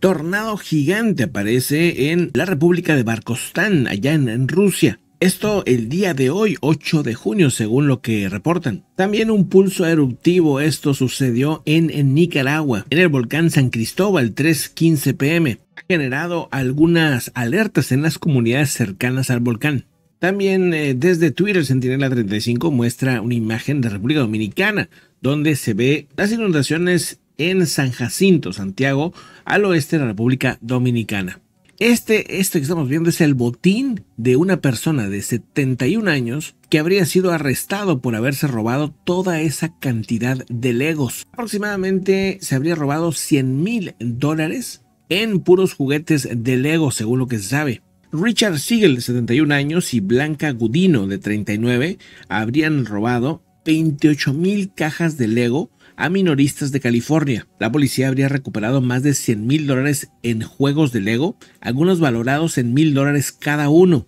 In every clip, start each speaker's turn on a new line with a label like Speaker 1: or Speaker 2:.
Speaker 1: tornado gigante aparece en la República de Barkostán, allá en, Rusia. Esto el día de hoy, 8 de junio, según lo que reportan. También un pulso eruptivo, esto sucedió en, Nicaragua, en el volcán San Cristóbal, 3.15 pm. Ha generado algunas alertas en las comunidades cercanas al volcán. También eh, desde Twitter, Sentinela35 muestra una imagen de República Dominicana, donde se ve las inundaciones en San Jacinto, Santiago, al oeste de la República Dominicana. Este, esto que estamos viendo es el botín de una persona de 71 años que habría sido arrestado por haberse robado toda esa cantidad de legos. Aproximadamente se habría robado 100 mil dólares en puros juguetes de lego, según lo que se sabe. Richard Siegel, de 71 años, y Blanca Gudino, de 39, habrían robado 28 mil cajas de lego a minoristas de California. La policía habría recuperado más de 100 mil dólares en juegos de Lego, algunos valorados en mil dólares cada uno.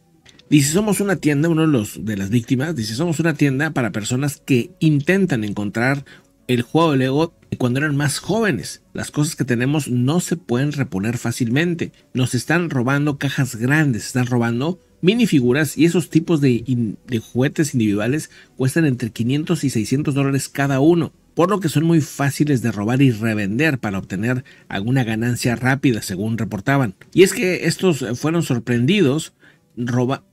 Speaker 1: Dice, somos una tienda, uno de, los, de las víctimas, dice, somos una tienda para personas que intentan encontrar el juego de Lego cuando eran más jóvenes. Las cosas que tenemos no se pueden reponer fácilmente. Nos están robando cajas grandes, están robando minifiguras y esos tipos de, de juguetes individuales cuestan entre 500 y 600 dólares cada uno por lo que son muy fáciles de robar y revender para obtener alguna ganancia rápida, según reportaban. Y es que estos eh, fueron sorprendidos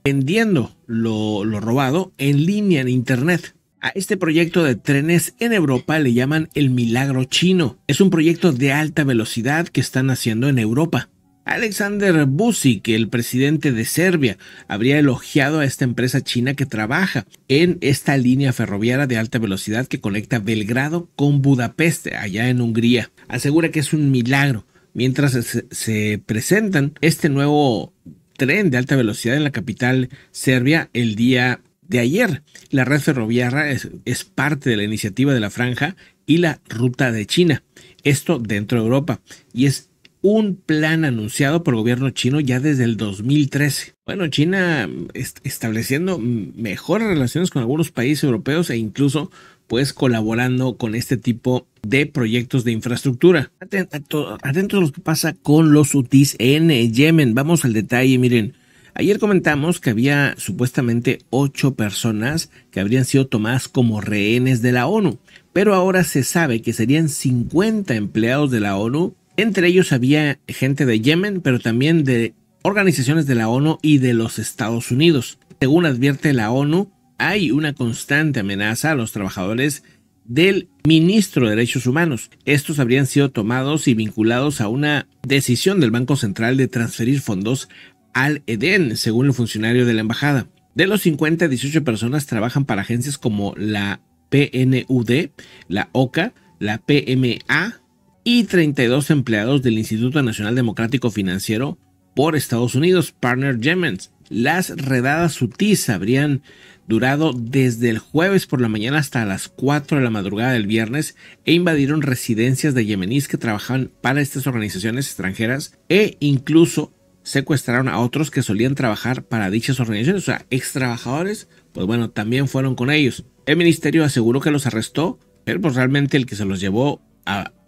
Speaker 1: vendiendo lo robado en línea en Internet. A este proyecto de trenes en Europa le llaman el milagro chino. Es un proyecto de alta velocidad que están haciendo en Europa. Alexander Busic, el presidente de Serbia, habría elogiado a esta empresa china que trabaja en esta línea ferroviaria de alta velocidad que conecta Belgrado con Budapest, allá en Hungría. Asegura que es un milagro. Mientras se, presentan este nuevo tren de alta velocidad en la capital serbia el día de ayer. La red ferroviaria es parte de la iniciativa de la franja y la ruta de China. Esto dentro de Europa. Y es un plan anunciado por el gobierno chino ya desde el 2013. Bueno, China mm, estableciendo mm, mejores relaciones con algunos países europeos e incluso pues colaborando con este tipo de proyectos de infraestructura. Atentos a lo que pasa con los UTIs en eh, Yemen. Vamos al detalle, miren. Ayer comentamos que había supuestamente ocho personas que habrían sido tomadas como rehenes de la ONU, pero ahora se sabe que serían 50 empleados de la ONU entre ellos había gente de Yemen, pero también de organizaciones de la ONU y de los Estados Unidos. Según advierte la ONU, hay una constante amenaza a los trabajadores del ministro de Derechos Humanos. Estos habrían sido tomados y vinculados a una decisión del Banco Central de transferir fondos al EDEN, según el funcionario de la embajada. De los 50, 18 personas trabajan para agencias como la PNUD, la OCA, la PMA, y 32 empleados del Instituto Nacional Democrático Financiero por Estados Unidos, Partner Gemens. Las redadas sutis habrían durado desde el jueves por la mañana hasta las 4 de la madrugada del viernes e invadieron residencias de yemeníes que trabajaban para estas organizaciones extranjeras e incluso secuestraron a otros que solían trabajar para dichas organizaciones, o sea, ex trabajadores, pues bueno, también fueron con ellos. El ministerio aseguró que los arrestó, pero pues realmente el que se los llevó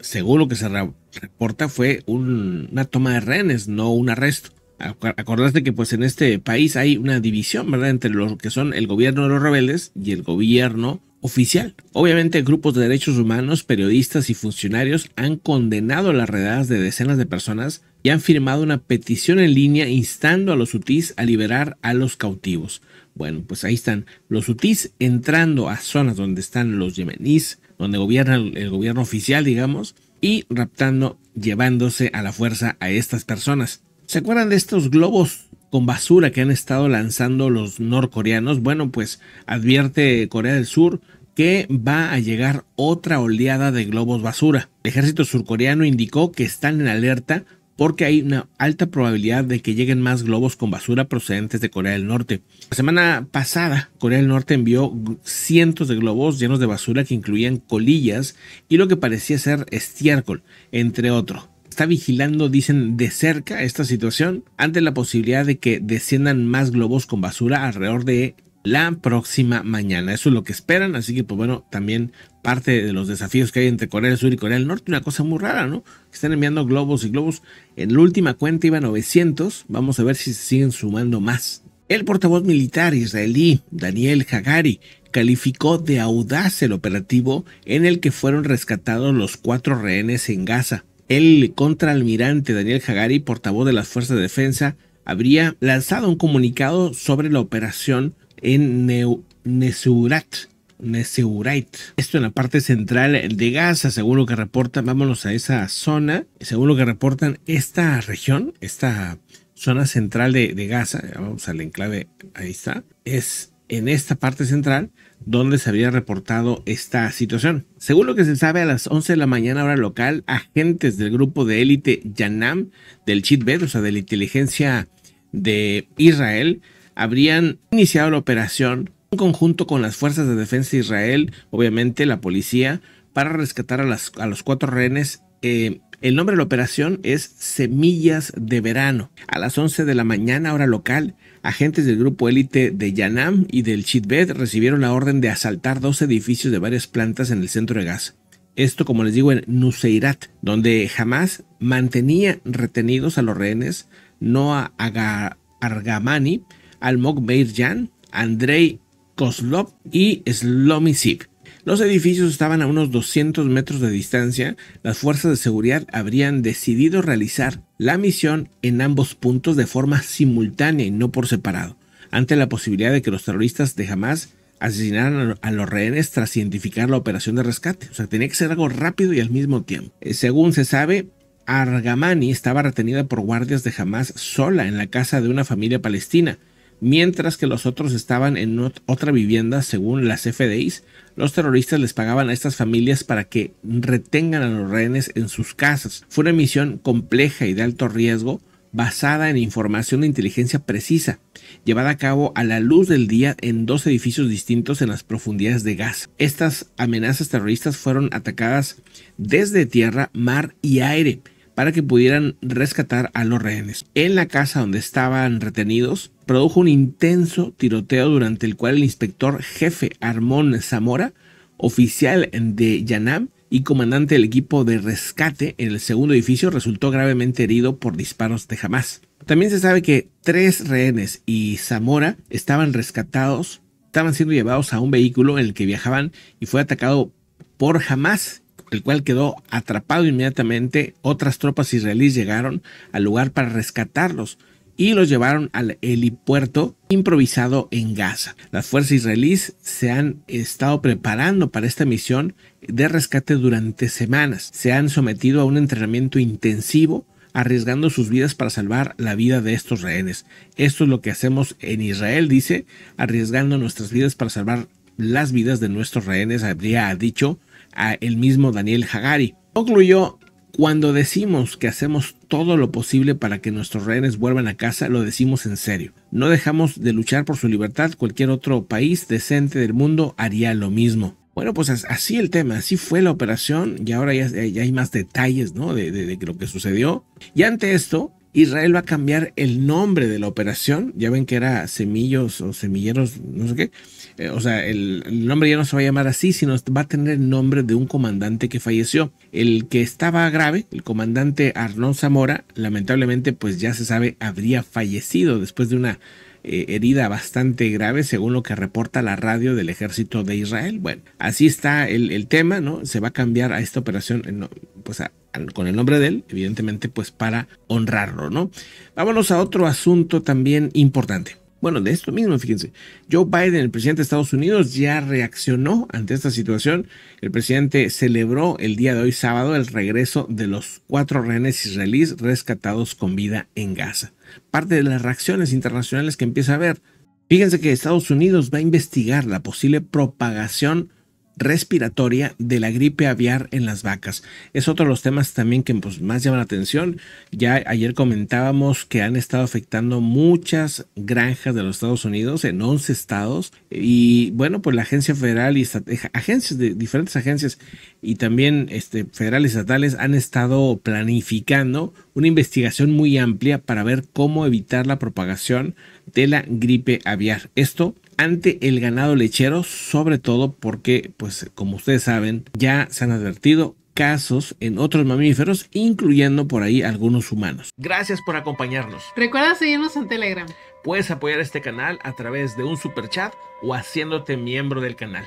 Speaker 1: según lo que se reporta, fue una toma de rehenes, no un arresto. Acordaste que pues en este país hay una división, Entre lo que son el gobierno de los rebeldes y el gobierno oficial. Obviamente grupos de derechos humanos, periodistas y funcionarios han condenado las redadas de decenas de personas y han firmado una petición en línea instando a los hutíes a liberar a los cautivos. Bueno, pues ahí están los hutíes entrando a zonas donde están los yemeníes, donde gobierna el gobierno oficial, digamos, y raptando, llevándose a la fuerza a estas personas. ¿Se acuerdan de estos globos con basura que han estado lanzando los norcoreanos? Bueno, pues advierte Corea del Sur que va a llegar otra oleada de globos basura. El ejército surcoreano indicó que están en alerta porque hay una alta probabilidad de que lleguen más globos con basura procedentes de Corea del Norte. La semana pasada, Corea del Norte envió cientos de globos llenos de basura que incluían colillas y lo que parecía ser estiércol, entre otros. Está vigilando, dicen, de cerca esta situación ante la posibilidad de que desciendan más globos con basura alrededor de la próxima mañana. Eso es lo que esperan, así que pues bueno, también parte de los desafíos que hay entre Corea del Sur y Corea del Norte, una cosa muy rara, ¿no? están enviando globos y globos. En la última cuenta iba 900, vamos a ver si se siguen sumando más. El portavoz militar israelí, Daniel Hagari, calificó de audaz el operativo en el que fueron rescatados los cuatro rehenes en Gaza. El contraalmirante Daniel Hagari, portavoz de las Fuerzas de Defensa, habría lanzado un comunicado sobre la operación en Nesurat. Neseurite. Esto en la parte central de Gaza, según lo que reportan, vámonos a esa zona, según lo que reportan, esta región, esta zona central de, de Gaza, vamos al enclave, ahí está, es en esta parte central donde se había reportado esta situación. Según lo que se sabe, a las 11 de la mañana hora local, agentes del grupo de élite Yanam del Chitbet, o sea, de la inteligencia de Israel, habrían iniciado la operación en conjunto con las fuerzas de defensa de Israel, obviamente la policía, para rescatar a, los cuatro rehenes. Eh, el nombre de la operación es Semillas de Verano. A las 11 de la mañana, hora local, agentes del grupo élite de Yanam y del Chitbet recibieron la orden de asaltar dos edificios de varias plantas en el centro de Gaza. Esto, como les digo, en Nuseirat, donde jamás mantenía retenidos a los rehenes Noah Argamani, Almog Jan, Andrei Kozlov y Slomisiv. Los edificios estaban a unos 200 metros de distancia. Las fuerzas de seguridad habrían decidido realizar la misión en ambos puntos de forma simultánea y no por separado, ante la posibilidad de que los terroristas de Hamas asesinaran a los rehenes tras identificar la operación de rescate. O sea, tenía que ser algo rápido y al mismo tiempo. Eh, según se sabe, Argamani estaba retenida por guardias de Hamas sola en la casa de una familia palestina mientras que los otros estaban en otra vivienda, según las FDIs, los terroristas les pagaban a estas familias para que retengan a los rehenes en sus casas. Fue una misión compleja y de alto riesgo, basada en información de inteligencia precisa, llevada a cabo a la luz del día en dos edificios distintos en las profundidades de Gaza. Estas amenazas terroristas fueron atacadas desde tierra, mar y aire, para que pudieran rescatar a los rehenes. En la casa donde estaban retenidos, produjo un intenso tiroteo durante el cual el inspector jefe Armón Zamora, oficial de Yanam y comandante del equipo de rescate en el segundo edificio, resultó gravemente herido por disparos de Hamas. También se sabe que tres rehenes y Zamora estaban rescatados, estaban siendo llevados a un vehículo en el que viajaban y fue atacado por Hamas el cual quedó atrapado inmediatamente. Otras tropas israelíes llegaron al lugar para rescatarlos y los llevaron al helipuerto improvisado en Gaza. Las fuerzas israelíes se han estado preparando para esta misión de rescate durante semanas. Se han sometido a un entrenamiento intensivo arriesgando sus vidas para salvar la vida de estos rehenes. Esto es lo que hacemos en Israel, dice, arriesgando nuestras vidas para salvar las vidas de nuestros rehenes, habría dicho a el mismo Daniel Hagari. Concluyó, cuando decimos que hacemos todo lo posible para que nuestros rehenes vuelvan a casa, lo decimos en serio. No dejamos de luchar por su libertad, cualquier otro país decente del mundo haría lo mismo. Bueno, pues así el tema, así fue la operación y ahora ya, hay más detalles ¿no? de, lo que sucedió. Y ante esto, Israel va a cambiar el nombre de la operación. Ya ven que era semillos o semilleros, no sé qué. Eh, o sea, el, nombre ya no se va a llamar así, sino va a tener el nombre de un comandante que falleció. El que estaba grave, el comandante Arnón Zamora, lamentablemente, pues ya se sabe, habría fallecido después de una eh, herida bastante grave, según lo que reporta la radio del ejército de Israel. Bueno, así está el, tema, ¿no? Se va a cambiar a esta operación, pues a, con el nombre de él, evidentemente pues para honrarlo, ¿no? Vámonos a otro asunto también importante. Bueno, de esto mismo, fíjense, Joe Biden, el presidente de Estados Unidos, ya reaccionó ante esta situación. El presidente celebró el día de hoy sábado el regreso de los cuatro rehenes israelíes rescatados con vida en Gaza. Parte de las reacciones internacionales que empieza a ver. Fíjense que Estados Unidos va a investigar la posible propagación respiratoria de la gripe aviar en las vacas. Es otro de los temas también que pues, más llama la atención. Ya ayer comentábamos que han estado afectando muchas granjas de los Estados Unidos en 11 estados y bueno, pues la agencia federal y eh, agencias de diferentes agencias y también este, federales estatales han estado planificando una investigación muy amplia para ver cómo evitar la propagación Tela gripe aviar. Esto ante el ganado lechero, sobre todo porque, pues como ustedes saben, ya se han advertido casos en otros mamíferos, incluyendo por ahí algunos humanos. Gracias por acompañarnos. Recuerda seguirnos en Telegram. Puedes apoyar este canal a través de un super chat o haciéndote miembro del canal.